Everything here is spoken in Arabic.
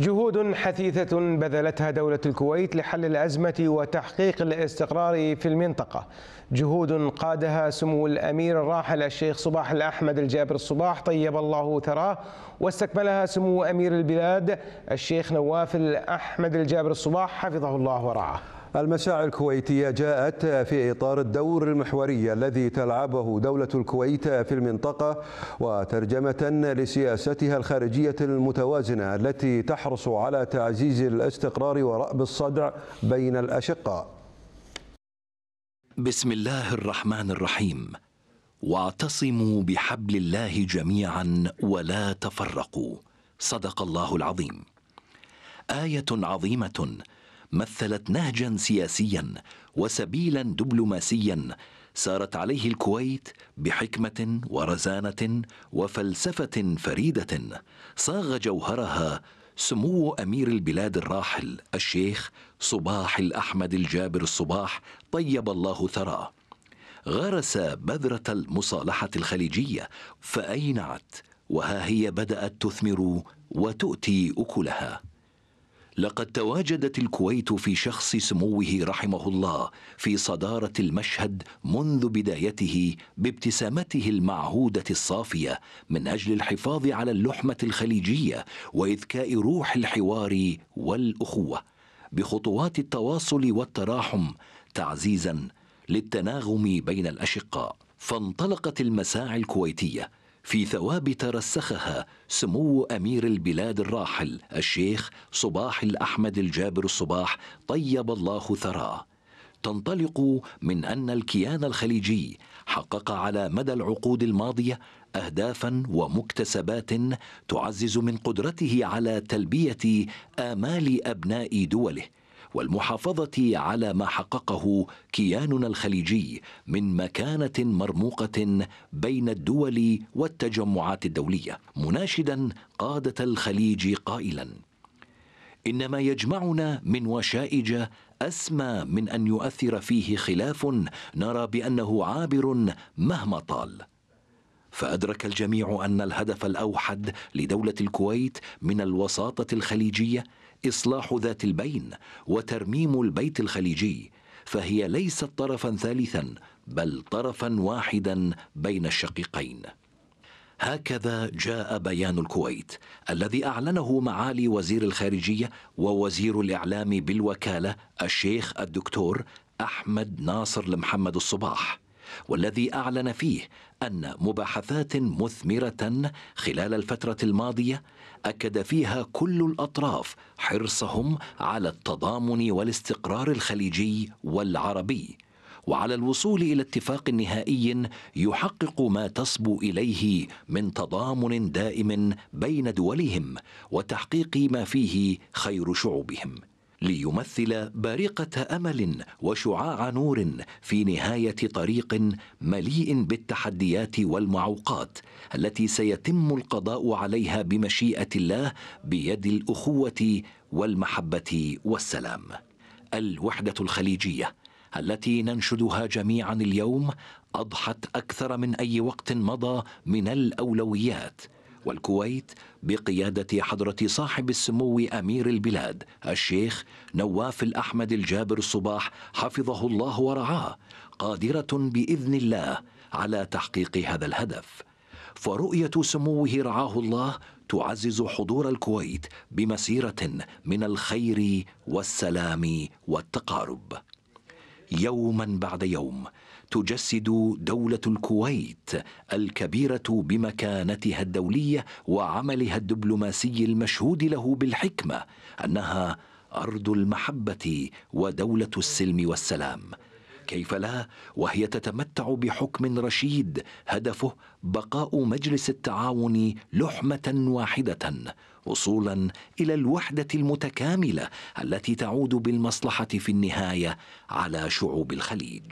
جهود حثيثة بذلتها دولة الكويت لحل الأزمة وتحقيق الاستقرار في المنطقة جهود قادها سمو الأمير الراحل الشيخ صباح الأحمد الجابر الصباح طيب الله ثراه واستكملها سمو أمير البلاد الشيخ نواف الأحمد الجابر الصباح حفظه الله ورعاه المساعي الكويتية جاءت في إطار الدور المحوري الذي تلعبه دولة الكويت في المنطقة وترجمة لسياستها الخارجية المتوازنة التي تحرص على تعزيز الاستقرار ورأب الصدع بين الأشقاء بسم الله الرحمن الرحيم واعتصموا بحبل الله جميعا ولا تفرقوا صدق الله العظيم ايه عظيمه مثلت نهجا سياسيا وسبيلا دبلوماسيا سارت عليه الكويت بحكمه ورزانه وفلسفه فريده صاغ جوهرها سمو امير البلاد الراحل الشيخ صباح الاحمد الجابر الصباح طيب الله ثراه غرس بذره المصالحه الخليجيه فاينعت وها هي بدات تثمر وتؤتي اكلها لقد تواجدت الكويت في شخص سموه رحمه الله في صداره المشهد منذ بدايته بابتسامته المعهوده الصافيه من اجل الحفاظ على اللحمه الخليجيه واذكاء روح الحوار والاخوه بخطوات التواصل والتراحم تعزيزا للتناغم بين الاشقاء فانطلقت المساعي الكويتيه في ثوابت رسخها سمو امير البلاد الراحل الشيخ صباح الاحمد الجابر الصباح طيب الله ثراه تنطلق من ان الكيان الخليجي حقق على مدى العقود الماضيه اهدافا ومكتسبات تعزز من قدرته على تلبيه امال ابناء دوله والمحافظه على ما حققه كياننا الخليجي من مكانه مرموقه بين الدول والتجمعات الدوليه مناشدا قاده الخليج قائلا ان ما يجمعنا من وشائج اسمى من ان يؤثر فيه خلاف نرى بانه عابر مهما طال فادرك الجميع ان الهدف الاوحد لدوله الكويت من الوساطه الخليجيه اصلاح ذات البين وترميم البيت الخليجي فهي ليست طرفا ثالثا بل طرفا واحدا بين الشقيقين هكذا جاء بيان الكويت الذي اعلنه معالي وزير الخارجيه ووزير الاعلام بالوكاله الشيخ الدكتور احمد ناصر لمحمد الصباح والذي اعلن فيه ان مباحثات مثمره خلال الفتره الماضيه اكد فيها كل الاطراف حرصهم على التضامن والاستقرار الخليجي والعربي وعلى الوصول الى اتفاق نهائي يحقق ما تصبو اليه من تضامن دائم بين دولهم وتحقيق ما فيه خير شعوبهم ليمثل بارقه امل وشعاع نور في نهايه طريق مليء بالتحديات والمعوقات التي سيتم القضاء عليها بمشيئه الله بيد الاخوه والمحبه والسلام الوحده الخليجيه التي ننشدها جميعا اليوم اضحت اكثر من اي وقت مضى من الاولويات والكويت بقيادة حضرة صاحب السمو أمير البلاد الشيخ نواف الأحمد الجابر الصباح حفظه الله ورعاه قادرة بإذن الله على تحقيق هذا الهدف فرؤية سموه رعاه الله تعزز حضور الكويت بمسيرة من الخير والسلام والتقارب يوما بعد يوم تجسد دولة الكويت الكبيرة بمكانتها الدولية وعملها الدبلوماسي المشهود له بالحكمة أنها أرض المحبة ودولة السلم والسلام كيف لا وهي تتمتع بحكم رشيد هدفه بقاء مجلس التعاون لحمه واحده وصولا الى الوحده المتكامله التي تعود بالمصلحه في النهايه على شعوب الخليج